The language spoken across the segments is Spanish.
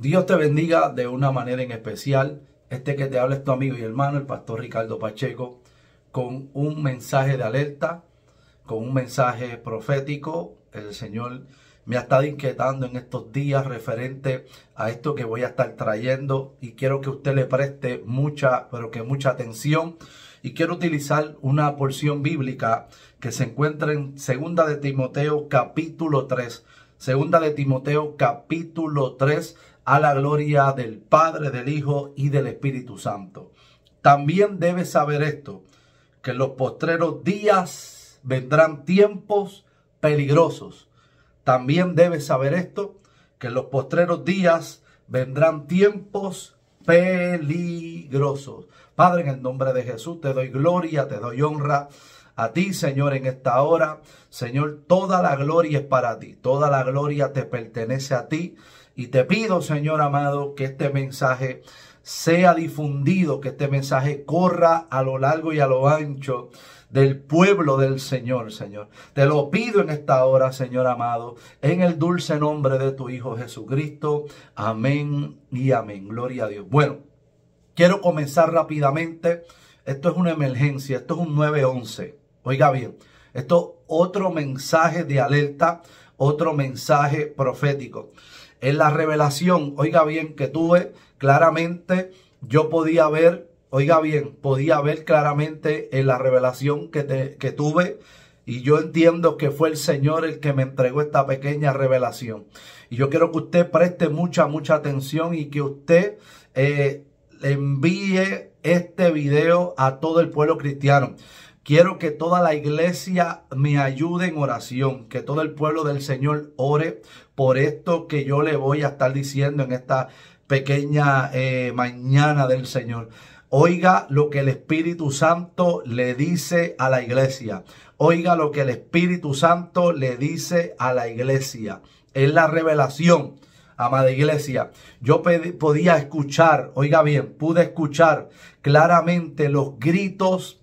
Dios te bendiga de una manera en especial. Este que te habla es tu amigo y hermano, el pastor Ricardo Pacheco, con un mensaje de alerta, con un mensaje profético. El Señor me ha estado inquietando en estos días referente a esto que voy a estar trayendo y quiero que usted le preste mucha, pero que mucha atención. Y quiero utilizar una porción bíblica que se encuentra en Segunda de Timoteo capítulo 3. Segunda de Timoteo capítulo 3 a la gloria del Padre, del Hijo y del Espíritu Santo. También debes saber esto, que en los postreros días vendrán tiempos peligrosos. También debes saber esto, que en los postreros días vendrán tiempos peligrosos. Padre, en el nombre de Jesús te doy gloria, te doy honra. A ti, Señor, en esta hora, Señor, toda la gloria es para ti, toda la gloria te pertenece a ti. Y te pido, Señor amado, que este mensaje sea difundido, que este mensaje corra a lo largo y a lo ancho del pueblo del Señor, Señor. Te lo pido en esta hora, Señor amado, en el dulce nombre de tu Hijo Jesucristo. Amén y amén. Gloria a Dios. Bueno, quiero comenzar rápidamente. Esto es una emergencia, esto es un 911. Oiga bien, esto otro mensaje de alerta, otro mensaje profético. En la revelación, oiga bien, que tuve, claramente yo podía ver, oiga bien, podía ver claramente en la revelación que, que tuve. Y yo entiendo que fue el Señor el que me entregó esta pequeña revelación. Y yo quiero que usted preste mucha, mucha atención y que usted eh, envíe este video a todo el pueblo cristiano. Quiero que toda la iglesia me ayude en oración, que todo el pueblo del Señor ore por esto que yo le voy a estar diciendo en esta pequeña eh, mañana del Señor. Oiga lo que el Espíritu Santo le dice a la iglesia. Oiga lo que el Espíritu Santo le dice a la iglesia. Es la revelación, amada iglesia. Yo podía escuchar, oiga bien, pude escuchar claramente los gritos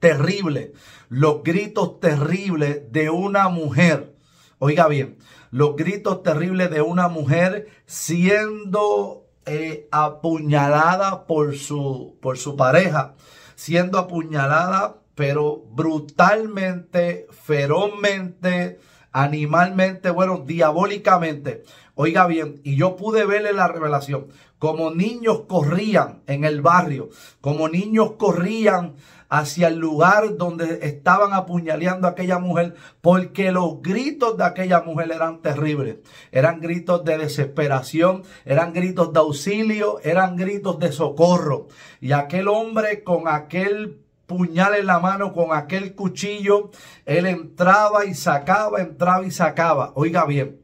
terrible los gritos terribles de una mujer. Oiga bien, los gritos terribles de una mujer siendo eh, apuñalada por su, por su pareja, siendo apuñalada, pero brutalmente, ferozmente, animalmente, bueno, diabólicamente. Oiga bien, y yo pude verle la revelación como niños corrían en el barrio, como niños corrían hacia el lugar donde estaban apuñaleando a aquella mujer, porque los gritos de aquella mujer eran terribles. Eran gritos de desesperación, eran gritos de auxilio, eran gritos de socorro. Y aquel hombre con aquel puñal en la mano con aquel cuchillo, él entraba y sacaba, entraba y sacaba. Oiga bien.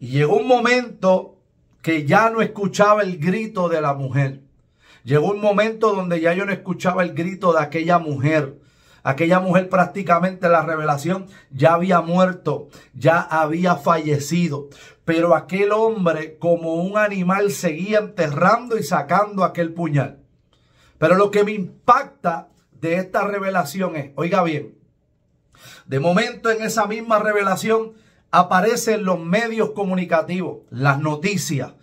Y llegó un momento que ya no escuchaba el grito de la mujer. Llegó un momento donde ya yo no escuchaba el grito de aquella mujer. Aquella mujer prácticamente la revelación ya había muerto, ya había fallecido. Pero aquel hombre como un animal seguía enterrando y sacando aquel puñal. Pero lo que me impacta de esta revelación es, oiga bien, de momento en esa misma revelación aparecen los medios comunicativos, las noticias,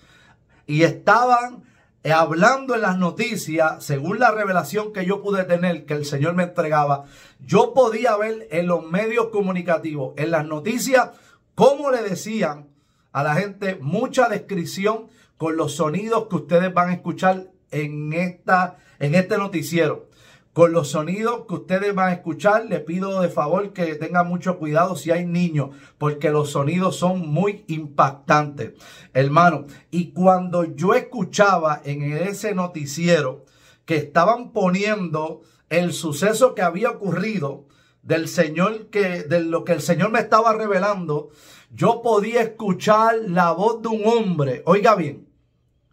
y estaban eh, hablando en las noticias, según la revelación que yo pude tener, que el Señor me entregaba, yo podía ver en los medios comunicativos, en las noticias, cómo le decían a la gente mucha descripción con los sonidos que ustedes van a escuchar en, esta, en este noticiero con los sonidos que ustedes van a escuchar. Le pido de favor que tengan mucho cuidado si hay niños, porque los sonidos son muy impactantes, hermano. Y cuando yo escuchaba en ese noticiero que estaban poniendo el suceso que había ocurrido del Señor que de lo que el Señor me estaba revelando, yo podía escuchar la voz de un hombre, oiga bien,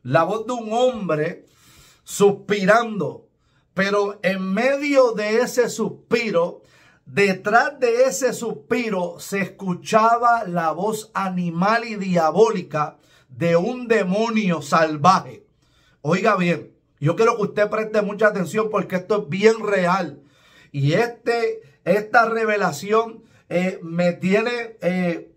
la voz de un hombre suspirando pero en medio de ese suspiro, detrás de ese suspiro se escuchaba la voz animal y diabólica de un demonio salvaje. Oiga bien, yo quiero que usted preste mucha atención porque esto es bien real. Y este, esta revelación eh, me tiene eh,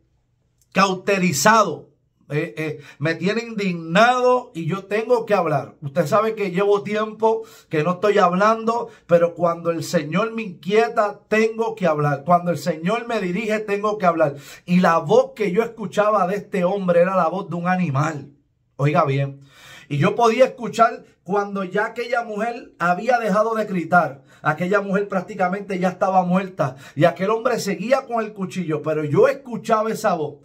cauterizado eh, eh, me tiene indignado y yo tengo que hablar. Usted sabe que llevo tiempo que no estoy hablando, pero cuando el Señor me inquieta, tengo que hablar. Cuando el Señor me dirige, tengo que hablar. Y la voz que yo escuchaba de este hombre era la voz de un animal. Oiga bien. Y yo podía escuchar cuando ya aquella mujer había dejado de gritar. Aquella mujer prácticamente ya estaba muerta y aquel hombre seguía con el cuchillo, pero yo escuchaba esa voz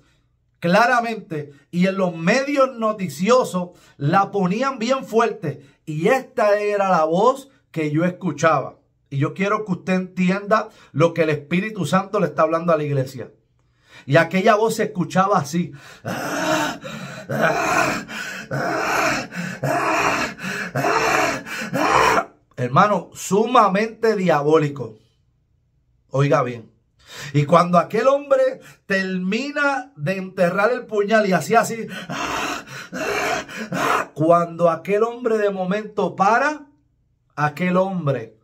claramente y en los medios noticiosos la ponían bien fuerte y esta era la voz que yo escuchaba. Y yo quiero que usted entienda lo que el Espíritu Santo le está hablando a la iglesia. Y aquella voz se escuchaba así. Hermano, sumamente diabólico. Oiga bien. Y cuando aquel hombre termina de enterrar el puñal y así así. Cuando aquel hombre de momento para, aquel hombre,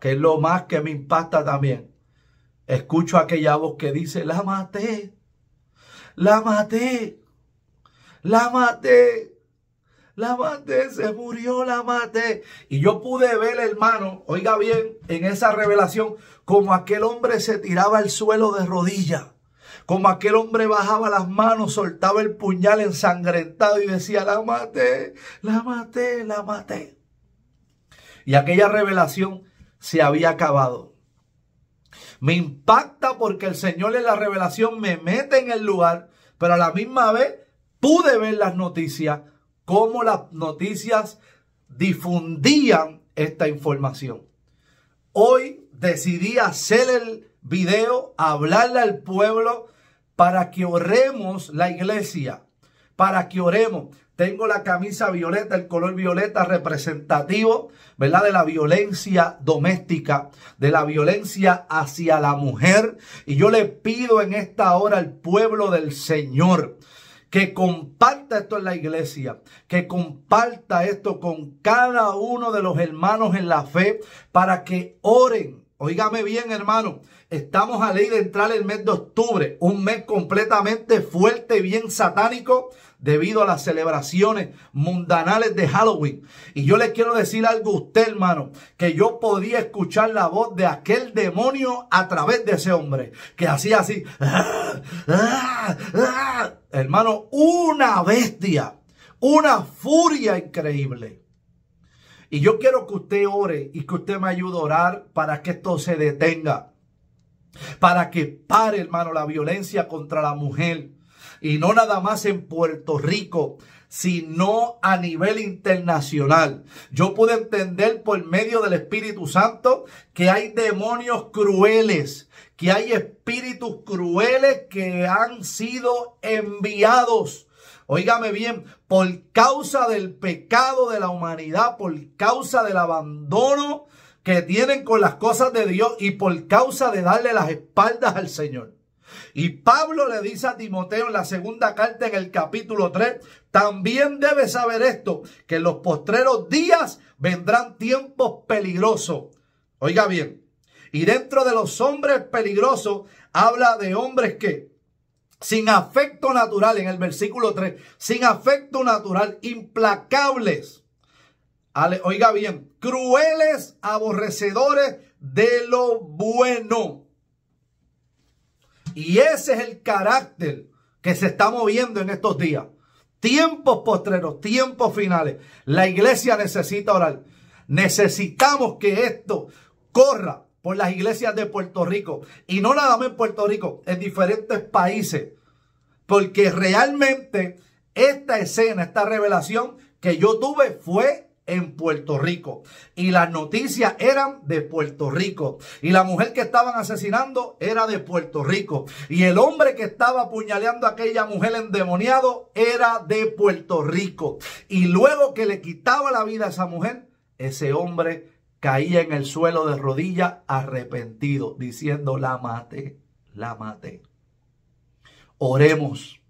que es lo más que me impacta también, escucho aquella voz que dice, la maté, la maté, la maté, la maté, se murió, la maté. Y yo pude ver, hermano, oiga bien, en esa revelación, como aquel hombre se tiraba al suelo de rodillas. Como aquel hombre bajaba las manos, soltaba el puñal ensangrentado y decía, la maté, la maté, la maté. Y aquella revelación se había acabado. Me impacta porque el Señor en la revelación me mete en el lugar, pero a la misma vez pude ver las noticias, cómo las noticias difundían esta información. Hoy decidí hacer el video, hablarle al pueblo para que oremos la iglesia, para que oremos. Tengo la camisa violeta, el color violeta representativo, ¿verdad? De la violencia doméstica, de la violencia hacia la mujer. Y yo le pido en esta hora al pueblo del Señor que comparta esto en la iglesia, que comparta esto con cada uno de los hermanos en la fe para que oren Óigame bien, hermano. Estamos a ley de entrar el mes de octubre, un mes completamente fuerte y bien satánico debido a las celebraciones mundanales de Halloween. Y yo les quiero decir algo a usted, hermano, que yo podía escuchar la voz de aquel demonio a través de ese hombre, que hacía así, ¡Ah! ¡Ah! ¡Ah! hermano, una bestia, una furia increíble. Y yo quiero que usted ore y que usted me ayude a orar para que esto se detenga. Para que pare, hermano, la violencia contra la mujer. Y no nada más en Puerto Rico, sino a nivel internacional. Yo pude entender por medio del Espíritu Santo que hay demonios crueles, que hay espíritus crueles que han sido enviados Óigame bien, por causa del pecado de la humanidad, por causa del abandono que tienen con las cosas de Dios y por causa de darle las espaldas al Señor. Y Pablo le dice a Timoteo en la segunda carta en el capítulo 3, también debe saber esto, que en los postreros días vendrán tiempos peligrosos. Oiga bien, y dentro de los hombres peligrosos habla de hombres que sin afecto natural, en el versículo 3, sin afecto natural, implacables. oiga bien, crueles, aborrecedores de lo bueno. Y ese es el carácter que se está moviendo en estos días. Tiempos postreros, tiempos finales. La iglesia necesita orar. Necesitamos que esto corra por las iglesias de Puerto Rico. Y no nada más en Puerto Rico, en diferentes países. Porque realmente esta escena, esta revelación que yo tuve fue en Puerto Rico. Y las noticias eran de Puerto Rico. Y la mujer que estaban asesinando era de Puerto Rico. Y el hombre que estaba apuñaleando a aquella mujer endemoniado era de Puerto Rico. Y luego que le quitaba la vida a esa mujer, ese hombre caía en el suelo de rodillas arrepentido, diciendo, la maté, la mate Oremos,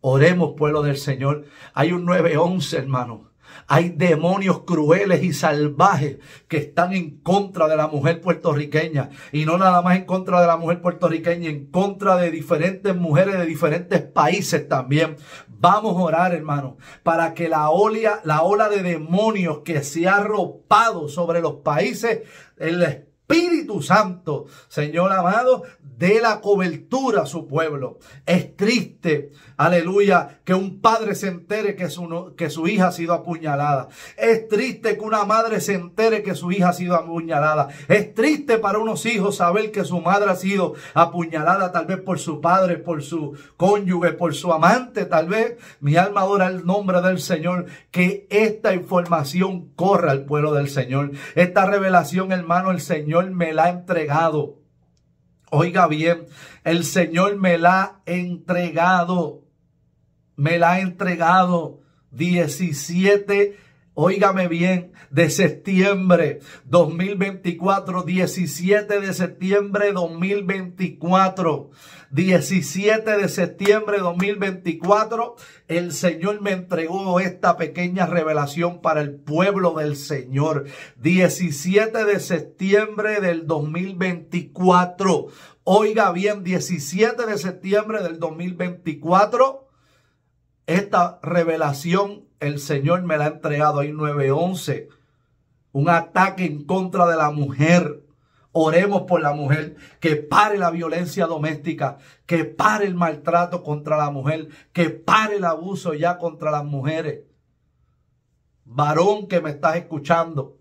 oremos pueblo del Señor. Hay un 9-11, hermano. Hay demonios crueles y salvajes que están en contra de la mujer puertorriqueña. Y no nada más en contra de la mujer puertorriqueña, en contra de diferentes mujeres de diferentes países también. Vamos a orar, hermano, para que la, ola, la ola de demonios que se ha arropado sobre los países, el Espíritu Santo, Señor amado, dé la cobertura a su pueblo. Es triste Aleluya, que un padre se entere que su, que su hija ha sido apuñalada. Es triste que una madre se entere que su hija ha sido apuñalada. Es triste para unos hijos saber que su madre ha sido apuñalada tal vez por su padre, por su cónyuge, por su amante, tal vez. Mi alma adora el nombre del Señor. Que esta información corra al pueblo del Señor. Esta revelación, hermano, el Señor me la ha entregado. Oiga bien, el Señor me la ha entregado me la ha entregado 17 Óigame bien, de septiembre 2024, 17 de septiembre 2024, 17 de septiembre 2024, el Señor me entregó esta pequeña revelación para el pueblo del Señor. 17 de septiembre del 2024, oiga bien, 17 de septiembre del 2024 esta revelación el Señor me la ha entregado. ahí 911. Un ataque en contra de la mujer. Oremos por la mujer, que pare la violencia doméstica, que pare el maltrato contra la mujer, que pare el abuso ya contra las mujeres. Varón que me estás escuchando,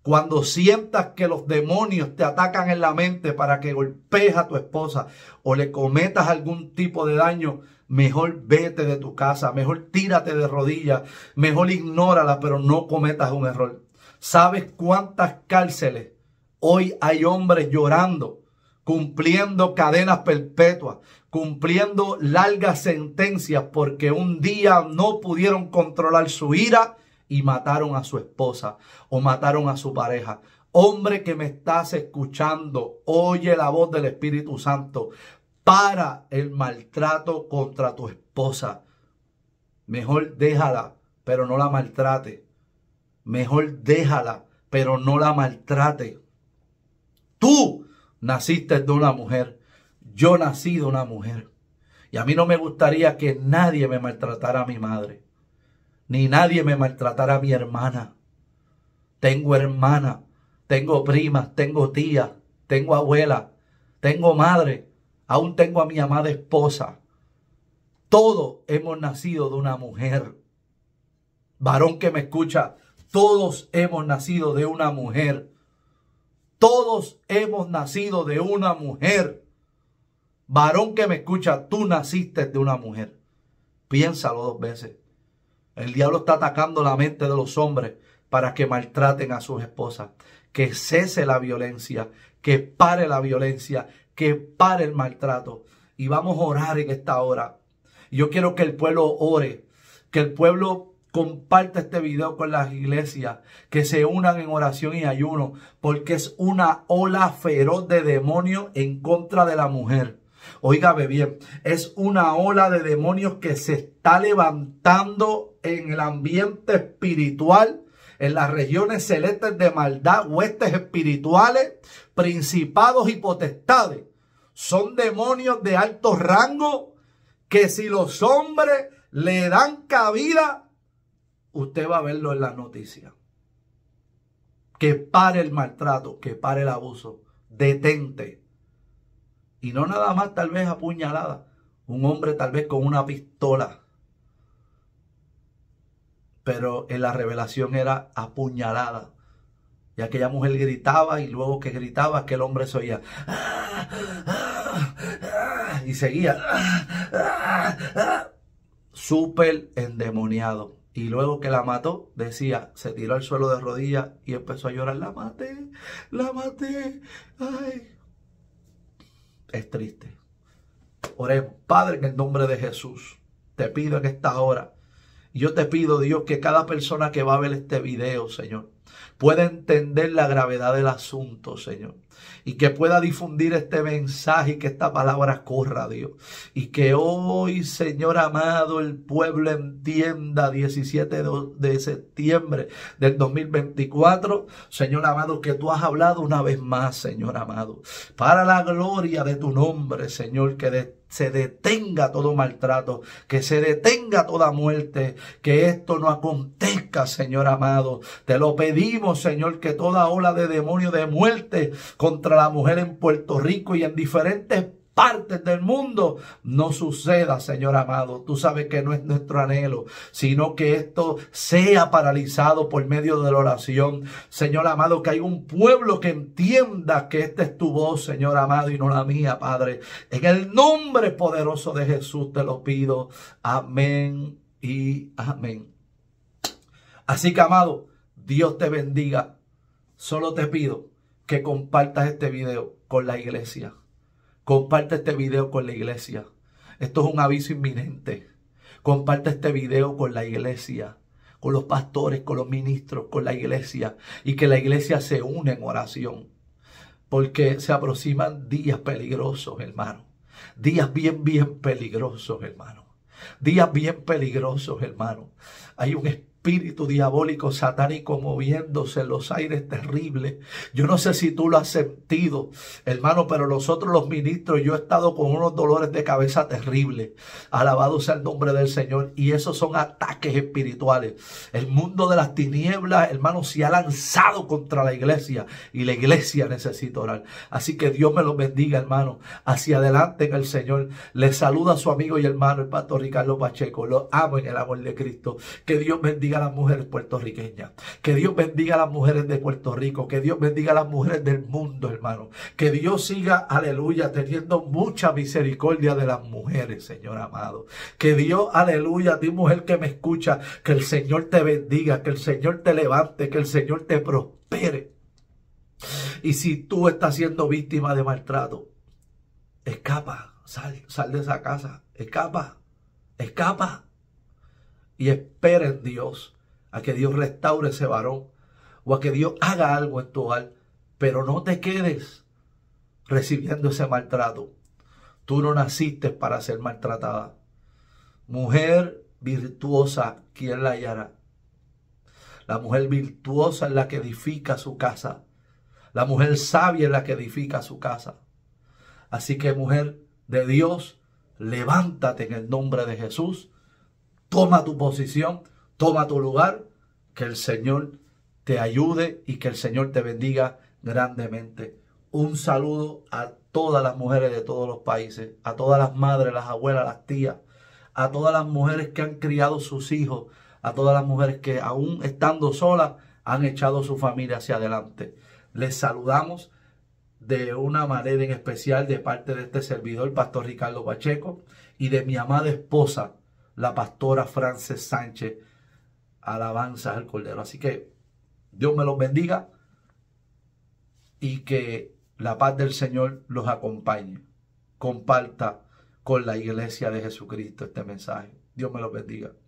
cuando sientas que los demonios te atacan en la mente para que golpees a tu esposa o le cometas algún tipo de daño, mejor vete de tu casa, mejor tírate de rodillas, mejor ignórala, pero no cometas un error. ¿Sabes cuántas cárceles hoy hay hombres llorando, cumpliendo cadenas perpetuas, cumpliendo largas sentencias porque un día no pudieron controlar su ira y mataron a su esposa o mataron a su pareja? Hombre que me estás escuchando, oye la voz del Espíritu Santo. Para el maltrato contra tu esposa. Mejor déjala, pero no la maltrate. Mejor déjala, pero no la maltrate. Tú naciste de una mujer. Yo nací de una mujer. Y a mí no me gustaría que nadie me maltratara a mi madre. Ni nadie me maltratara a mi hermana. Tengo hermana, tengo primas, tengo tía. tengo abuela, tengo madre. Aún tengo a mi amada esposa. Todos hemos nacido de una mujer. Varón que me escucha, todos hemos nacido de una mujer. Todos hemos nacido de una mujer. Varón que me escucha, tú naciste de una mujer. Piénsalo dos veces. El diablo está atacando la mente de los hombres para que maltraten a sus esposas. Que cese la violencia, que pare la violencia, que pare el maltrato. Y vamos a orar en esta hora. Yo quiero que el pueblo ore, que el pueblo comparte este video con las iglesias, que se unan en oración y ayuno, porque es una ola feroz de demonios en contra de la mujer. Óigame bien, es una ola de demonios que se está levantando en el ambiente espiritual en las regiones celestes de maldad, huestes espirituales, principados y potestades. Son demonios de alto rango que si los hombres le dan cabida, usted va a verlo en las noticias. Que pare el maltrato, que pare el abuso, detente. Y no nada más tal vez apuñalada, un hombre tal vez con una pistola pero en eh, la revelación era apuñalada. Y aquella mujer gritaba y luego que gritaba, aquel hombre se oía. Y seguía. Súper endemoniado. Y luego que la mató, decía, se tiró al suelo de rodillas y empezó a llorar. La maté, la maté. Es triste. Oremos. Padre, en el nombre de Jesús, te pido en esta hora yo te pido, Dios, que cada persona que va a ver este video, Señor, pueda entender la gravedad del asunto, Señor. Y que pueda difundir este mensaje y que esta palabra corra, Dios. Y que hoy, Señor amado, el pueblo entienda 17 de septiembre del 2024. Señor amado, que tú has hablado una vez más, Señor amado. Para la gloria de tu nombre, Señor, que se detenga todo maltrato, que se detenga toda muerte, que esto no acontezca, Señor amado. Te lo pedimos Señor, que toda ola de demonio de muerte contra la mujer en Puerto Rico y en diferentes partes del mundo no suceda, Señor amado. Tú sabes que no es nuestro anhelo, sino que esto sea paralizado por medio de la oración. Señor amado, que hay un pueblo que entienda que esta es tu voz, Señor amado, y no la mía, Padre. En el nombre poderoso de Jesús te lo pido. Amén y amén. Así que, amado, Dios te bendiga. Solo te pido que compartas este video con la iglesia. Comparte este video con la iglesia. Esto es un aviso inminente. Comparte este video con la iglesia, con los pastores, con los ministros, con la iglesia. Y que la iglesia se une en oración. Porque se aproximan días peligrosos, hermano. Días bien, bien peligrosos, hermano. Días bien peligrosos, hermano. Hay un espíritu espíritu diabólico satánico moviéndose en los aires terribles. Yo no sé si tú lo has sentido, hermano, pero nosotros los ministros, yo he estado con unos dolores de cabeza terribles. Alabado sea el nombre del Señor. Y esos son ataques espirituales. El mundo de las tinieblas, hermano, se ha lanzado contra la iglesia y la iglesia necesita orar. Así que Dios me los bendiga, hermano. Hacia adelante en el Señor. le saluda a su amigo y hermano, el pastor Ricardo Pacheco. Lo amo en el amor de Cristo. Que Dios bendiga a las mujeres puertorriqueñas. Que Dios bendiga a las mujeres de Puerto Rico. Que Dios bendiga a las mujeres del mundo, hermano. Que Dios siga, aleluya, teniendo mucha misericordia de las mujeres, Señor amado. Que Dios, aleluya, a ti mujer que me escucha, que el Señor te bendiga, que el Señor te levante, que el Señor te prospere. Y si tú estás siendo víctima de maltrato, escapa, sal, sal de esa casa, escapa, escapa y espera en Dios a que Dios restaure ese varón o a que Dios haga algo en tu alma. Pero no te quedes recibiendo ese maltrato. Tú no naciste para ser maltratada. Mujer virtuosa, ¿quién la hallará? La mujer virtuosa es la que edifica su casa. La mujer sabia es la que edifica su casa. Así que mujer de Dios, levántate en el nombre de Jesús Toma tu posición, toma tu lugar, que el Señor te ayude y que el Señor te bendiga grandemente. Un saludo a todas las mujeres de todos los países, a todas las madres, las abuelas, las tías, a todas las mujeres que han criado sus hijos, a todas las mujeres que aún estando solas han echado su familia hacia adelante. Les saludamos de una manera en especial de parte de este servidor, Pastor Ricardo Pacheco, y de mi amada esposa, la pastora Frances Sánchez. Alabanzas al Cordero. Así que Dios me los bendiga y que la paz del Señor los acompañe. Comparta con la iglesia de Jesucristo este mensaje. Dios me los bendiga.